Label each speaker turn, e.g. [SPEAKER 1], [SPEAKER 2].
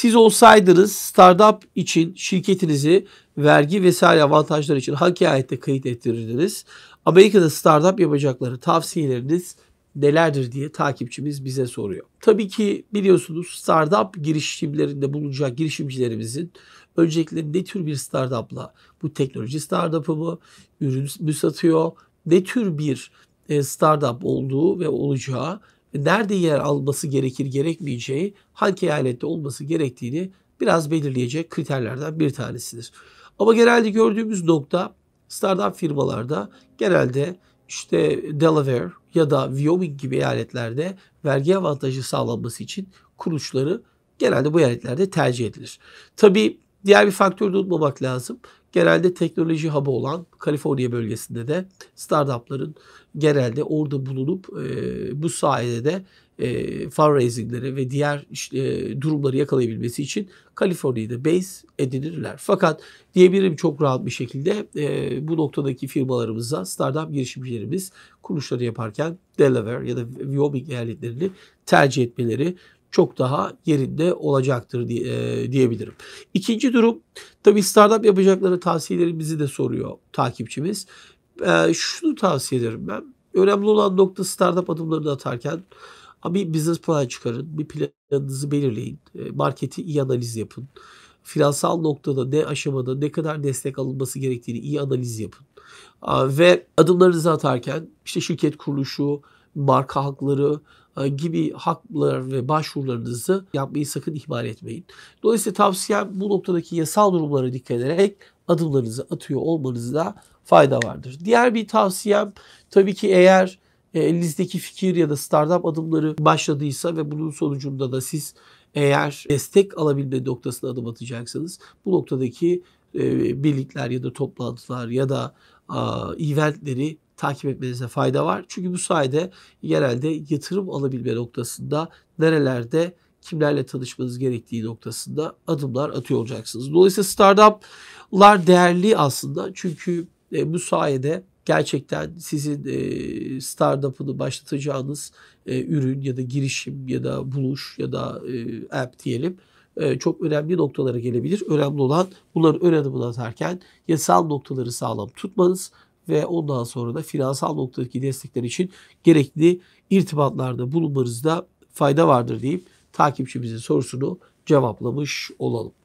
[SPEAKER 1] Siz olsaydınız startup için şirketinizi vergi vesaire avantajları için hakikayette kayıt ettirirdiniz. Amerika'da startup yapacakları tavsiyeleriniz nelerdir diye takipçimiz bize soruyor. Tabii ki biliyorsunuz startup girişimlerinde bulunacak girişimcilerimizin öncelikle ne tür bir startupla bu teknoloji startup'ı mı, ürün mü satıyor, ne tür bir e, startup olduğu ve olacağı nerede yer alması gerekir gerekmeyeceği hangi eyalette olması gerektiğini biraz belirleyecek kriterlerden bir tanesidir. Ama genelde gördüğümüz nokta startup firmalarda genelde işte Delaware ya da Wyoming gibi eyaletlerde vergi avantajı sağlanması için kuruluşları genelde bu eyaletlerde tercih edilir. Tabii diğer bir faktör de unutmamak lazım genelde teknoloji hub'ı olan Kaliforniya bölgesinde de startupların genelde orada bulunup e, bu sayede de e, fundraisingleri ve diğer e, durumları yakalayabilmesi için Kaliforniya'da base edinirler. Fakat diyebilirim çok rahat bir şekilde e, bu noktadaki firmalarımıza startup girişimcilerimiz kuruluşları yaparken Delaware ya da Wyoming eyaletlerini tercih etmeleri çok daha yerinde olacaktır diye, e, diyebilirim. İkinci durum tabii startup yapacakları tavsiyelerimizi de soruyor takipçimiz. E, şunu tavsiye ederim ben. Önemli olan nokta startup adımlarını atarken bir business plan çıkarın, bir planınızı belirleyin, e, marketi iyi analiz yapın. Finansal noktada ne aşamada ne kadar destek alınması gerektiğini iyi analiz yapın. Ve adımlarınızı atarken işte şirket kuruluşu, marka hakları e, gibi haklar ve başvurularınızı yapmayı sakın ihmal etmeyin. Dolayısıyla tavsiyem bu noktadaki yasal durumlara dikkat ederek adımlarınızı atıyor olmanızda fayda vardır. Diğer bir tavsiyem tabii ki eğer e, elinizdeki fikir ya da startup adımları başladıysa ve bunun sonucunda da siz eğer destek alabilme noktasına adım atacaksanız bu noktadaki e, birlikler ya da toplantılar ya da eventleri takip etmenize fayda var. Çünkü bu sayede genelde yatırım alabilme noktasında nerelerde kimlerle tanışmanız gerektiği noktasında adımlar atıyor olacaksınız. Dolayısıyla startuplar değerli aslında çünkü e, bu sayede gerçekten sizin e, startup'ını başlatacağınız e, ürün ya da girişim ya da buluş ya da e, app diyelim çok önemli noktalara gelebilir. Önemli olan bunların ön adımını atarken yasal noktaları sağlam tutmanız ve ondan sonra da finansal noktadaki destekler için gerekli irtibatlarda bulunmanızda fayda vardır deyip takipçimizin sorusunu cevaplamış olalım.